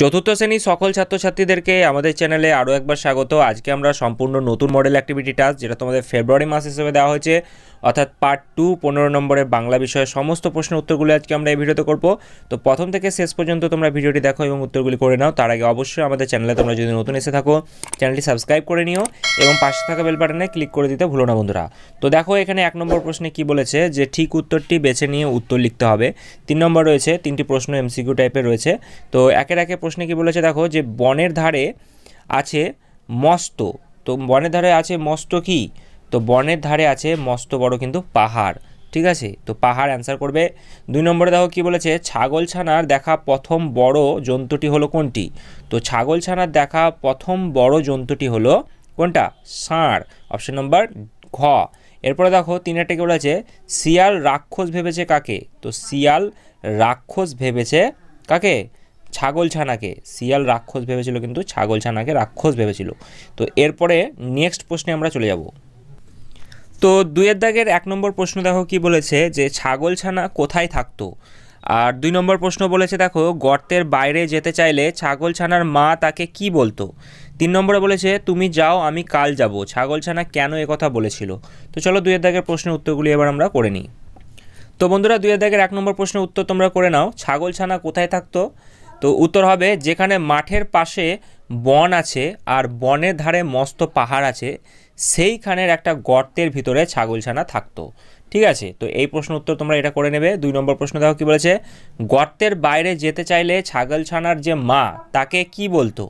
চতুর্থ শ্রেণীর সকল ছাত্রছাত্রীদেরকে আমাদের চ্যানেলে আরও একবার স্বাগত আজকে আমরা সম্পূর্ণ নতুন মডেল অ্যাক্টিভিটি টাস্ক যেটা তোমাদের ফেব্রুয়ারি মাস হিসেবে দেওয়া হয়েছে অর্থাৎ পার্ট টু পনেরো নম্বরের বাংলা বিষয়ে সমস্ত প্রশ্ন উত্তরগুলি আজকে আমরা এই ভিডিওতে করব তো প্রথম থেকে শেষ পর্যন্ত তোমরা ভিডিওটি দেখো এবং উত্তরগুলি করে নাও তার আগে অবশ্যই আমাদের চ্যানেলে তোমরা যদি নতুন এসে থাকো চ্যানেলটি সাবস্ক্রাইব করে নিও এবং পাশে থাকা বেল বাটনে ক্লিক করে দিতে ভুলো না বন্ধুরা তো দেখো এখানে এক নম্বর প্রশ্নে কি বলেছে যে ঠিক উত্তরটি বেছে নিয়ে উত্তর লিখতে হবে তিন নম্বর রয়েছে তিনটি প্রশ্ন এমসিকিউ টাইপের রয়েছে তো একের একে প্রশ্নে কি বলেছে দেখো যে বনের ধারে আছে মস্ত তো বনের ধারে আছে মস্ত কি তো বনের ধারে আছে মস্ত বড় কিন্তু পাহাড় ঠিক আছে তো পাহাড় অ্যান্সার করবে দুই নম্বরে দেখো কি বলেছে ছাগল ছানার দেখা প্রথম বড় জন্তুটি হলো কোনটি তো ছাগল ছানার দেখা প্রথম বড় জন্তুটি হলো কোনটা ষাঁড় অপশন নম্বর ঘ এরপরে দেখো কি বলেছে শিয়াল রাক্ষস ভেবেছে কাকে তো শিয়াল রাক্ষস ভেবেছে কাকে ছাগল ছানাকে শিয়াল রাক্ষস ভেবেছিল কিন্তু ছাগল ছানাকে রাক্ষস ভেবেছিল তো এরপরে নেক্সট প্রশ্নে আমরা চলে যাব তো দুয়ের দাগের এক নম্বর প্রশ্ন দেখো কি বলেছে যে ছাগল ছানা কোথায় থাকতো আর দুই নম্বর প্রশ্ন বলেছে দেখো গর্তের বাইরে যেতে চাইলে ছাগল ছানার মা তাকে কি বলতো তিন নম্বরে বলেছে তুমি যাও আমি কাল যাব ছাগল ছানা কেন কথা বলেছিল তো চলো দুয়ের দাগের প্রশ্নের উত্তরগুলি এবার আমরা করে নিই তো বন্ধুরা দুয়ের দাগের এক নম্বর প্রশ্নের উত্তর তোমরা করে নাও ছাগল ছানা কোথায় থাকতো তো উত্তর হবে যেখানে মাঠের পাশে বন আছে আর বনের ধারে মস্ত পাহাড় আছে সেইখানের একটা গর্তের ভিতরে ছাগলছানা থাকতো ঠিক আছে তো এই প্রশ্ন উত্তর তোমরা এটা করে নেবে দুই নম্বর প্রশ্ন দেখো কি বলেছে গর্তের বাইরে যেতে চাইলে ছাগলছানার যে মা তাকে কি বলতো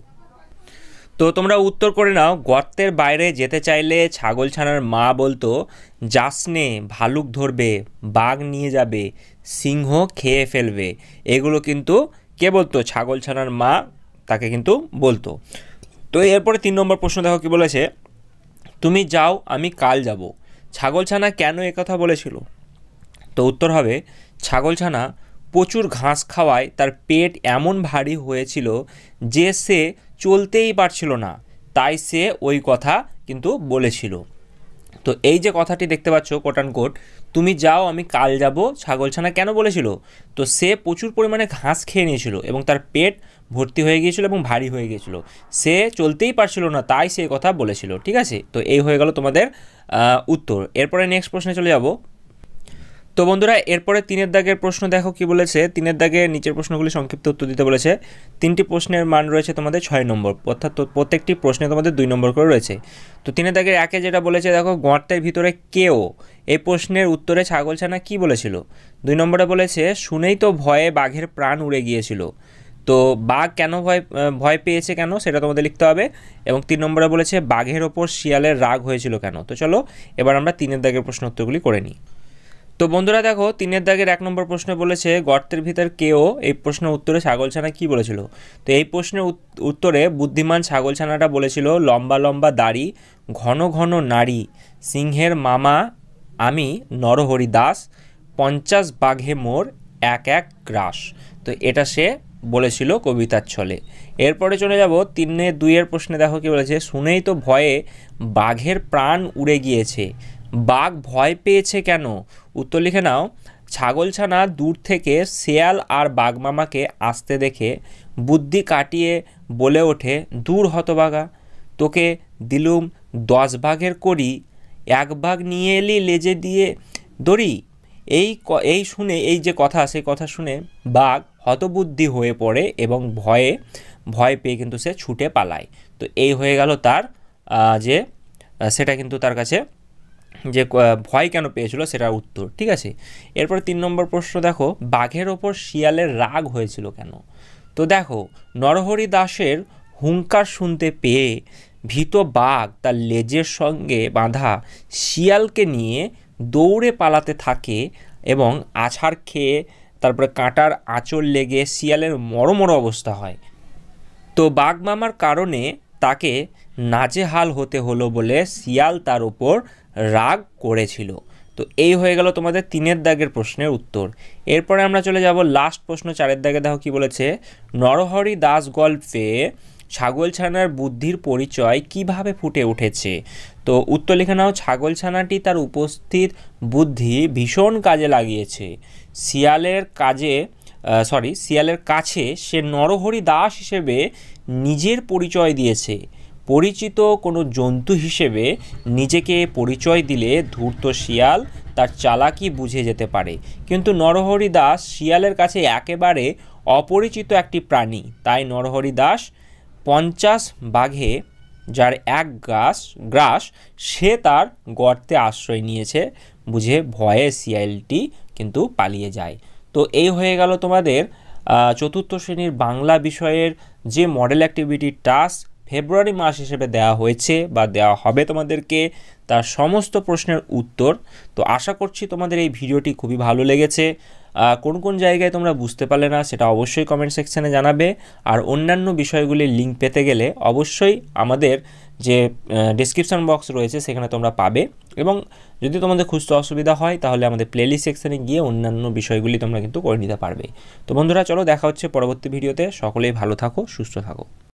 তো তোমরা উত্তর করে নাও গর্তের বাইরে যেতে চাইলে ছাগলছানার মা বলতো যাসনে ভালুক ধরবে বাঘ নিয়ে যাবে সিংহ খেয়ে ফেলবে এগুলো কিন্তু কে বলতো ছাগল ছানার মা তাকে কিন্তু বলতো তো এরপরে তিন নম্বর প্রশ্ন দেখো কি বলেছে তুমি যাও আমি কাল যাব ছাগল ছানা কেন একথা বলেছিল তো উত্তর হবে ছাগল ছানা প্রচুর ঘাস খাওয়ায় তার পেট এমন ভারী হয়েছিল যে সে চলতেই পারছিল না তাই সে ওই কথা কিন্তু বলেছিল তো এই যে কথাটি দেখতে পাচ্ছ কোটান কোট তুমি যাও আমি কাল যাব ছাগলছানা কেন বলেছিল তো সে প্রচুর পরিমাণে ঘাস খেয়ে নিয়েছিল এবং তার পেট ভর্তি হয়ে গিয়েছিল এবং ভারী হয়ে গিয়েছিল সে চলতেই পারছিল না তাই সে কথা বলেছিল ঠিক আছে তো এই হয়ে গেল তোমাদের উত্তর এরপরে নেক্সট প্রশ্নে চলে যাব তো বন্ধুরা এরপরে তিনের দাগের প্রশ্ন দেখো কি বলেছে তিনের দাগে নিচের প্রশ্নগুলি সংক্ষিপ্ত উত্তর দিতে বলেছে তিনটি প্রশ্নের মান রয়েছে তোমাদের ছয় নম্বর অর্থাৎ প্রত্যেকটি প্রশ্নে তোমাদের দুই নম্বর করে রয়েছে তো তিনি তাকে একে যেটা বলেছে দেখো গর্তের ভিতরে কেও এই প্রশ্নের উত্তরে ছাগলছানা কি বলেছিল দুই নম্বরে বলেছে শুনেই তো ভয়ে বাঘের প্রাণ উড়ে গিয়েছিল তো বাঘ কেন ভয় ভয় পেয়েছে কেন সেটা তোমাদের লিখতে হবে এবং তিন নম্বরে বলেছে বাঘের ওপর শিয়ালের রাগ হয়েছিল কেন তো চলো এবার আমরা তিনের দাগের প্রশ্ন উত্তরগুলি করে নিই তো বন্ধুরা দেখো তিনের দাগের এক নম্বর প্রশ্ন বলেছে গর্তের ভিতর কেও এই প্রশ্নের উত্তরে ছাগলছানা কি বলেছিল তো এই প্রশ্নের উত্তরে বুদ্ধিমান ছাগলছানাটা বলেছিল লম্বা লম্বা দাড়ি ঘন ঘন নারী সিংহের মামা আমি নরহরি দাস পঞ্চাশ বাঘে মোর এক এক গ্রাস তো এটা সে বলেছিল কবিতার ছলে এরপরে চলে যাব তিনে দুইয়ের প্রশ্নে দেখো কি বলেছে শুনেই তো ভয়ে বাঘের প্রাণ উড়ে গিয়েছে বাঘ ভয় পেয়েছে কেন উত্তর লিখে নাও ছাগলছানা দূর থেকে শেয়াল আর বাঘমামাকে আসতে দেখে বুদ্ধি কাটিয়ে বলে ওঠে দূর হতবাগা তোকে দিলুম দশ ভাগের করি এক ভাগ নিয়ে এলি লেজে দিয়ে দড়ি এই এই শুনে এই যে কথা সেই কথা শুনে বাঘ হতবুদ্ধি হয়ে পড়ে এবং ভয়ে ভয় পেয়ে কিন্তু সে ছুটে পালায় তো এই হয়ে গেল তার যে সেটা কিন্তু তার কাছে যে ভয় কেন পেয়েছিল সেটার উত্তর ঠিক আছে এরপর তিন নম্বর প্রশ্ন দেখো বাঘের ওপর শিয়ালের রাগ হয়েছিল কেন তো দেখো নরহরি দাসের হুঙ্কার শুনতে পেয়ে ভীত বাঘ তার লেজের সঙ্গে বাঁধা শিয়ালকে নিয়ে দৌড়ে পালাতে থাকে এবং আছাড় খেয়ে তারপরে কাঁটার আঁচল লেগে শিয়ালের মরমর অবস্থা হয় তো বাঘ মামার কারণে তাকে নাজেহাল হতে হলো বলে শিয়াল তার ওপর রাগ করেছিল তো এই হয়ে গেল তোমাদের তিনের দাগের প্রশ্নের উত্তর এরপরে আমরা চলে যাব লাস্ট প্রশ্ন চারের দাগে দেখো কি বলেছে নরহরি দাস গল্পে ছাগলছানার বুদ্ধির পরিচয় কিভাবে ফুটে উঠেছে তো উত্তর লিখে নাও ছাগলছানাটি তার উপস্থিত বুদ্ধি ভীষণ কাজে লাগিয়েছে শিয়ালের কাজে সরি শিয়ালের কাছে সে নরহরি দাস হিসেবে নিজের পরিচয় দিয়েছে পরিচিত কোনো জন্তু হিসেবে নিজেকে পরিচয় দিলে ধূর্ত শিয়াল তার চালাকি বুঝে যেতে পারে কিন্তু নরহরি দাস শিয়ালের কাছে একেবারে অপরিচিত একটি প্রাণী তাই নরহরি দাস পঞ্চাশ বাঘে যার এক গ্রাস গ্রাস সে তার গর্তে আশ্রয় নিয়েছে বুঝে ভয়ে শিয়ালটি কিন্তু পালিয়ে যায় তো এই হয়ে গেল তোমাদের চতুর্থ শ্রেণীর বাংলা বিষয়ের যে মডেল অ্যাক্টিভিটির টাস্ক ফেব্রুয়ারি মাস হিসেবে দেওয়া হয়েছে বা দেওয়া হবে তোমাদেরকে তার সমস্ত প্রশ্নের উত্তর তো আশা করছি তোমাদের এই ভিডিওটি খুবই ভালো লেগেছে কোন কোন জায়গায় তোমরা বুঝতে পারলে না সেটা অবশ্যই কমেন্ট সেকশানে জানাবে আর অন্যান্য বিষয়গুলির লিঙ্ক পেতে গেলে অবশ্যই আমাদের যে ডিসক্রিপশান বক্স রয়েছে সেখানে তোমরা পাবে এবং যদি তোমাদের খুঁজতে অসুবিধা হয় তাহলে আমাদের প্লেলিস্ট সেকশানে গিয়ে অন্যান্য বিষয়গুলি তোমরা কিন্তু করে নিতে পারবে তো বন্ধুরা চলো দেখা হচ্ছে পরবর্তী ভিডিওতে সকলেই ভালো থাকো সুস্থ থাকো